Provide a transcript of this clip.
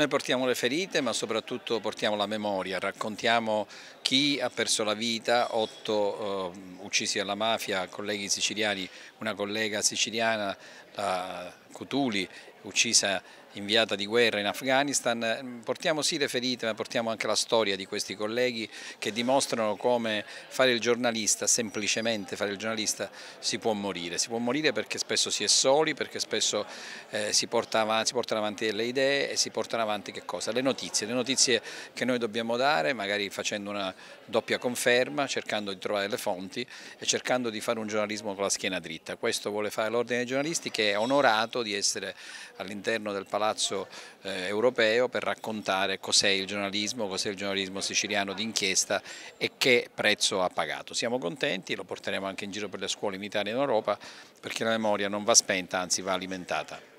Noi portiamo le ferite ma soprattutto portiamo la memoria, raccontiamo chi ha perso la vita, otto eh, uccisi dalla mafia, colleghi siciliani, una collega siciliana, la Cutuli, uccisa inviata di guerra in Afghanistan, mm, portiamo sì le ferite ma portiamo anche la storia di questi colleghi che dimostrano come fare il giornalista, semplicemente fare il giornalista, si può morire, si può morire perché spesso si è soli, perché spesso eh, si, porta avanti, si, portano avanti delle idee e si portano avanti che cosa? Le notizie, le notizie che noi dobbiamo dare magari facendo una doppia conferma, cercando di trovare le fonti e cercando di fare un giornalismo con la schiena dritta, questo vuole fare l'ordine dei giornalisti che è onorato contento di essere all'interno del Palazzo eh, Europeo per raccontare cos'è il giornalismo, cos'è il giornalismo siciliano d'inchiesta e che prezzo ha pagato. Siamo contenti, lo porteremo anche in giro per le scuole in Italia e in Europa perché la memoria non va spenta, anzi va alimentata.